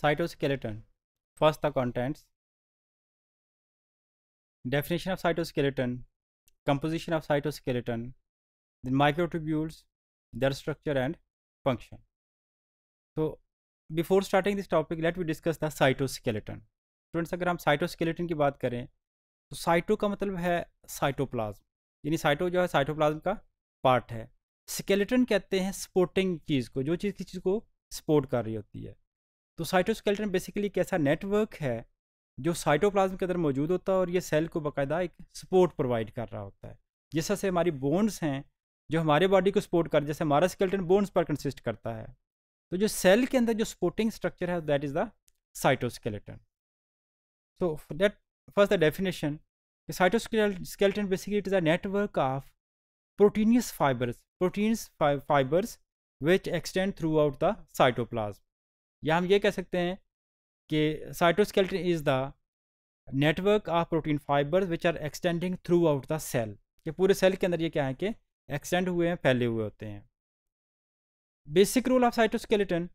cytoskeleton first the contents definition of cytoskeleton composition of cytoskeleton then microtubules their structure and function so before starting this topic let me discuss the cytoskeleton students अगर हम cytoskeleton की बात करें तो cyto का मतलब है cytoplasm यानी साइटो जो है साइटोप्लाज्म का पार्ट है स्केलेटन कहते हैं सपोर्टिंग चीज़ को जो चीज़ किसी चीज़ को सपोर्ट कर रही होती है तो साइटोस्केलेटन बेसिकली एक ऐसा नेटवर्क है जो साइटोप्लाज्म के अंदर मौजूद होता है और ये सेल को बाकायदा एक सपोर्ट प्रोवाइड कर रहा होता है जिस तरह से हमारी बोन्स हैं जो हमारे बॉडी को सपोर्ट कर जैसे हमारा स्केलेटन बोन्स पर कंसिस्ट करता है तो जो सेल के अंदर जो सपोर्टिंग स्ट्रक्चर है that is the cytoskeleton so that first the definition cytoskeleton basically it is a network of proteinaceous fibres proteins fibres which extend throughout the cytoplasm या हम ये कह सकते हैं कि cytoskeleton is the network of protein fibres which are extending throughout the cell ये पूरे cell के अंदर ये क्या है कि एक्सटेंड हुए हैं फैले हुए होते हैं बेसिक रोल ऑफ साइटोस्केलेटन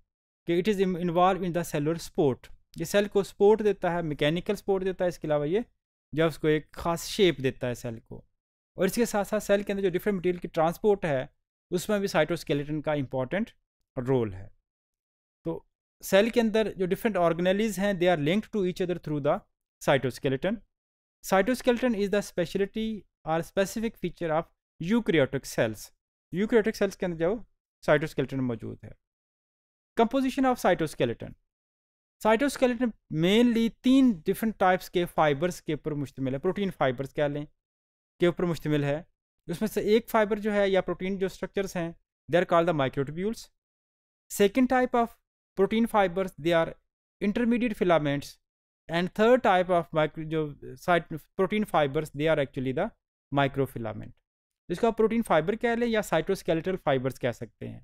कि it is involve in the cellular support ये सेल को स्पोर्ट देता है मैकेनिकल स्पोर्ट देता है इसके अलावा ये जब उसको एक खास शेप देता है सेल को और इसके साथ साथ सेल के अंदर जो डिफरेंट मटेरियल की ट्रांसपोर्ट है उसमें भी साइटोस्केलेटन का इंपॉर्टेंट रोल है सेल के अंदर जो डिफरेंट ऑर्गेनलीज हैं they are linked to each other through the cytoskeleton cytoskeleton is the speciality or specific feature of eukaryotic cells eukaryotic cells के अंदर जो साइटोस्केलेटन मौजूद है composition of cytoskeleton cytoskeleton mainly तीन डिफरेंट टाइप्स के fibres के ऊपर मुश्तमिल है प्रोटीन फाइबर्स कह लें के ऊपर मुश्तमिल है उसमें से एक फाइबर जो है या प्रोटीन जो स्ट्रक्चर्स हैं they are call the microtubules second type of protein fibers they are intermediate filaments and third type of micro protein fibers they are actually the microfilament जिसको आप प्रोटीन फाइबर कह लें या साइटोस्केलेटल फाइबर्स कह सकते हैं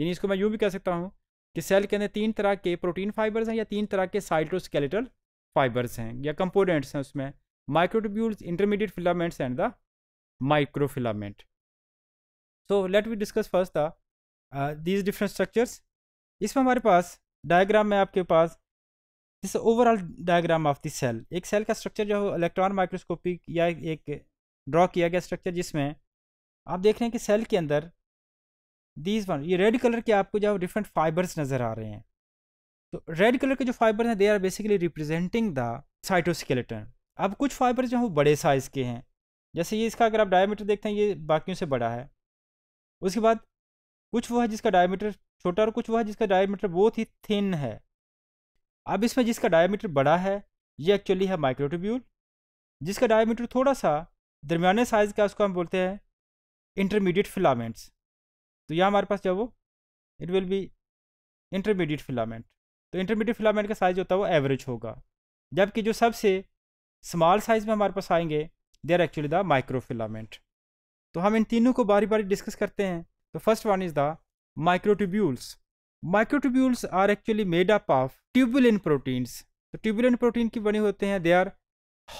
यानी इसको मैं यूँ भी कह सकता हूँ कि सेल के अंदर तीन तरह के प्रोटीन फाइबर्स हैं या तीन तरह के साइटोस्केलेटल फाइबर्स हैं या कंपोनेंट्स हैं उसमें microtubules intermediate filaments and the microfilament so let we discuss first the uh, these different structures इसमें हमारे पास डायग्राम में आपके पास जैसे overall diagram of the cell एक सेल का स्ट्रक्चर जो है इलेक्ट्रॉन माइक्रोस्कोपिक या एक ड्रॉ किया गया स्ट्रक्चर जिसमें आप देख रहे हैं कि सेल के अंदर दीज वन ये रेड कलर के आपको जो डिफरेंट फाइबर्स नज़र आ रहे हैं तो रेड कलर के जो फाइबर हैं they are basically representing the cytoskeleton अब कुछ फाइबर जो हैं बड़े साइज़ के हैं जैसे ये इसका अगर आप डायमीटर देखते हैं ये बाकियों से बड़ा है उसके बाद कुछ वो है जिसका डायमीटर छोटा और कुछ वह जिसका डायमीटर बहुत ही थिन है अब इसमें जिसका डायमीटर बड़ा है ये एक्चुअली है माइक्रोट्यूब्यूल जिसका डायमीटर थोड़ा सा दरमियाने साइज़ का उसको हम बोलते हैं इंटरमीडिएट फिलामेंट्स तो यह हमारे पास जब वो it will be intermediate filament तो इंटरमीडिएट फिलामेंट का साइज़ होता है वो एवरेज होगा जबकि जो सबसे स्मॉल साइज़ में हमारे पास आएंगे they are actually the microfilament तो हम इन तीनों को बारी बारी डिस्कस करते हैं तो first one is the microtubules. Microtubules are actually made up of tubulin proteins. तो tubulin protein की बने होते हैं they are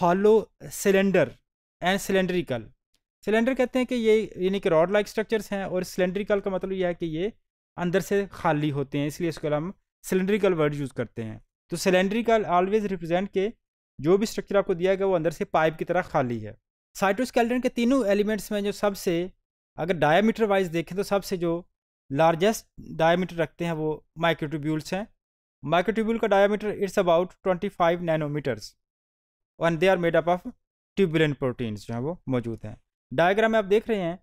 hollow cylinder and cylindrical. Cylinder कहते हैं कि ये यानी कि रॉड लाइक स्ट्रक्चर्स हैं और सिलेंड्रिकल का मतलब यह है कि ये अंदर से खाली होते हैं इसलिए इसको हम सिलेंड्रिकल वर्ड यूज़ करते हैं तो सिलेंड्रिकल ऑलवेज रिप्रेजेंट के जो भी स्ट्रक्चर आपको दिया गया वो अंदर से पाइप की तरह खाली है साइटोस्केल्टन के तीनों एलिमेंट्स में जो सबसे अगर डायामीटर वाइज देखें तो सबसे जो लार्जेस्ट डायामीटर रखते हैं वो माइक्रोट्यूब्यूल्स हैं माइक्रोट्यूब्यूल का diameter it's about 25 nanometres and they are made up of tubulin proteins जो हैं वो मौजूद हैं डायग्राम में आप देख रहे हैं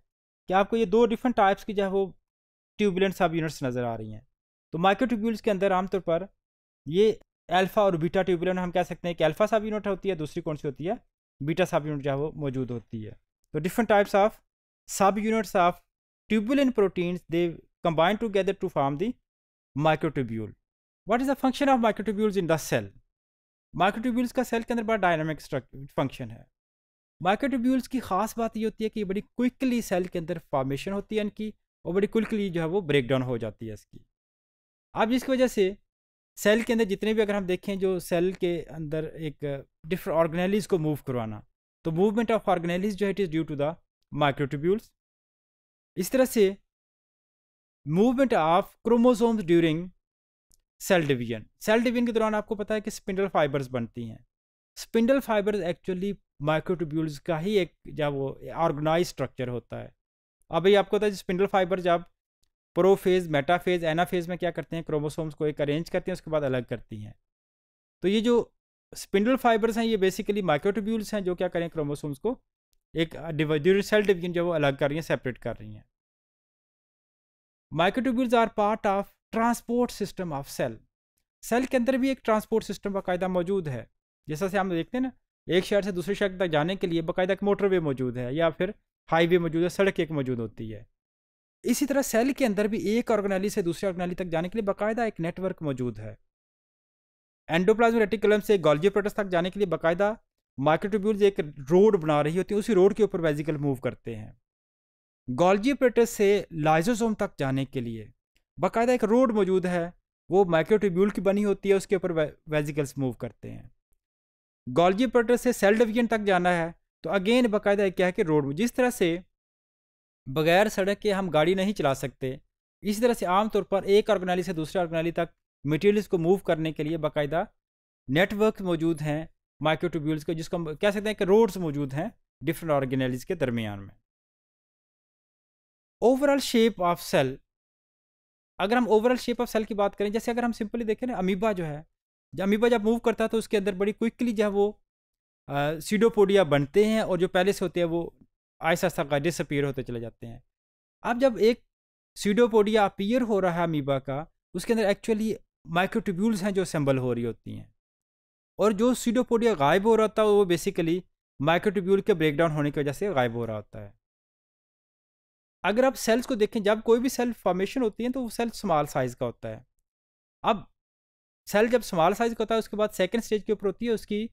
कि आपको ये दो डिफरेंट टाइप्स की जो है वो ट्यूबुलेंट सब यूनिट्स नज़र आ रही हैं तो माइक्रोट्यूब्यूल्स के अंदर आमतौर पर ये अल्फ़ा और बीटा ट्यूबुलेंट हम कह सकते हैं कि अल्फ़ा सब यूनिट होती है दूसरी कौन सी होती है बीटा सब यूनिट जो है वो मौजूद होती है तो different types of subunits of tubulin proteins they combine together to form the microtubule. What is the function of microtubules in the cell? Microtubules का सेल के अंदर बड़ा डायनामिक फंक्शन है माइक्रोट्यूब्यूल्स की खास बात ये होती है कि बड़ी quickly cell के अंदर formation होती है इनकी और बड़ी quickly जो है वो ब्रेक डाउन हो जाती है इसकी अब जिसकी वजह से सेल के अंदर जितने भी अगर हम देखें जो सेल के अंदर एक डिफरेंट ऑर्गेनाइलीज को मूव करवाना तो मूवमेंट ऑफ ऑर्गेनाइलीज जो है it is due to the microtubules इस तरह से movement of chromosomes during cell division cell division के दौरान आपको पता है कि स्पिंडल फाइबर्स बनती हैं स्पिंडल फाइबर्स एक्चुअली माइक्रोट्यूब्यूल्स का ही एक जब वो ऑर्गेनाइज स्ट्रक्चर होता है अभी आपको पता है स्पिंडल फाइबर जब प्रोफेज मेटाफेज एनाफेज में क्या करते हैं क्रोमोसोम्स को एक अरेंज करते हैं उसके बाद अलग करती हैं तो ये जो स्पिंडल फाइबर्स हैं ये बेसिकली माइक्रोट्यूब्यूल्स हैं जो क्या करें क्रोमोसोम्स को एक सेल डिवीजन जो वो अलग कर रही हैं सेपरेट कर रही हैं microtubules are part of transport system of cell cell के अंदर भी एक ट्रांसपोर्ट सिस्टम बाकायदा मौजूद है जैसा से हम देखते हैं ना एक शहर से दूसरे शहर तक जाने के लिए बाकायदा एक मोटरवे मौजूद है या फिर हाईवे मौजूद है सड़क एक मौजूद होती है इसी तरह सेल के अंदर भी एक ऑर्गेनाली से दूसरे ऑर्गेनाली तक जाने के लिए बाकायदा एक नेटवर्क मौजूद है एंडोप्लाज्म रेटिकुलम से गोल्जी प्रोटस तक जाने के लिए बाकायदा माइक्रोट्यूब्यूल्स एक रोड बना रही होती है उसी रोड के ऊपर वेजिकल मूव करते हैं गोल्जी पेटस से लाइजोसोम तक जाने के लिए बाकायदा एक रोड मौजूद है वो माइक्रोट्यूब्यूल की बनी होती है उसके ऊपर वेजिकल्स मूव करते हैं गोल्जी पेटस से सेल डिवीजन तक जाना है तो अगेन बाकायदा क्या है कि रोड जिस तरह से बगैर सड़क के हम गाड़ी नहीं चला सकते इसी तरह से आमतौर पर एक ऑर्गेनाली से दूसरे ऑर्गनली तक मटेरियल्स को मूव करने के लिए बाकायदा नेटवर्क मौजूद हैं माइक्रोट्यूब्यूल्स के जिसको हम कह सकते हैं कि रोड्स मौजूद हैं डिफरेंट ऑर्गेनाइज के दरमियान में ओवरऑल शेप ऑफ सेल अगर हम ओवरऑल शेप ऑफ सेल की बात करें जैसे अगर हम सिंपली देखें ना अमीबा जो है जब अमीबा जब मूव करता है तो उसके अंदर बड़ी क्विकली जो है वो सीडोपोडिया बनते हैं और जो पहले से होते हैं वो आहिस्ता आहिस्ता डिसअपियर होते चले जाते हैं अब जब एक सीडोपोडिया अपीयर हो रहा है अमीबा का उसके अंदर एक्चुअली माइक्रोट्यूब्यूल्स हैं जो असेंबल हो रही होती हैं और जो सीडोपोडिया गायब हो रहा होता है वो बेसिकली माइक्रोट्यूब्यूल के ब्रेकडाउन होने की वजह से गायब हो रहा होता है अगर आप सेल्स को देखें जब कोई भी सेल फॉर्मेशन होती है तो वो सेल स्मॉल साइज़ का होता है अब सेल जब स्मॉल साइज़ का होता है उसके बाद सेकेंड स्टेज के ऊपर होती है उसकी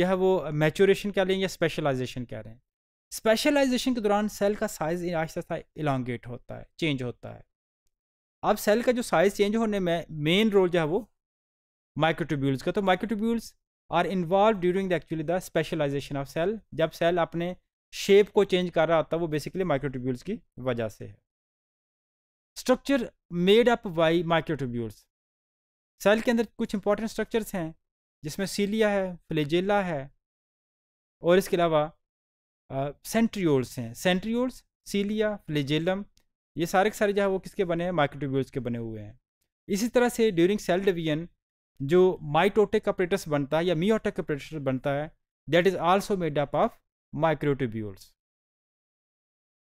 जो है वो मैचोरेशन कह लें या स्पेशलाइजेशन कह रहे हैं स्पेशलाइजेशन के दौरान सेल का साइज़ आहिस्ता आहिस्ता इलांगेट होता है चेंज होता है अब सेल का जो साइज़ चेंज होने में मेन रोल जो है वो माइक्रोट्यूब्यूल्स का तो microtubules are involve during the actually the specialisation of cell जब सेल अपने शेप को चेंज कर रहा होता है वो बेसिकली माइक्रोट्यूब्यूल्स की वजह से है structure made up by microtubules cell के अंदर कुछ इंपॉर्टेंट स्ट्रक्चर्स हैं जिसमें सीलिया है फ्लेजेला है और इसके अलावा सेंट्रियोल्स हैं सेंट्रियोल्स सीलिया फ्लेजेलम ये सारे के सारे जो है वो किसके बने हैं माइक्रोट्यूब्यूल्स के बने हुए हैं इसी तरह से ड्यूरिंग सेल डिवीजन जो माइटोटिक अपरेटस बनता है या मियोटिक अपरेटस बनता है that is also made up of microtubules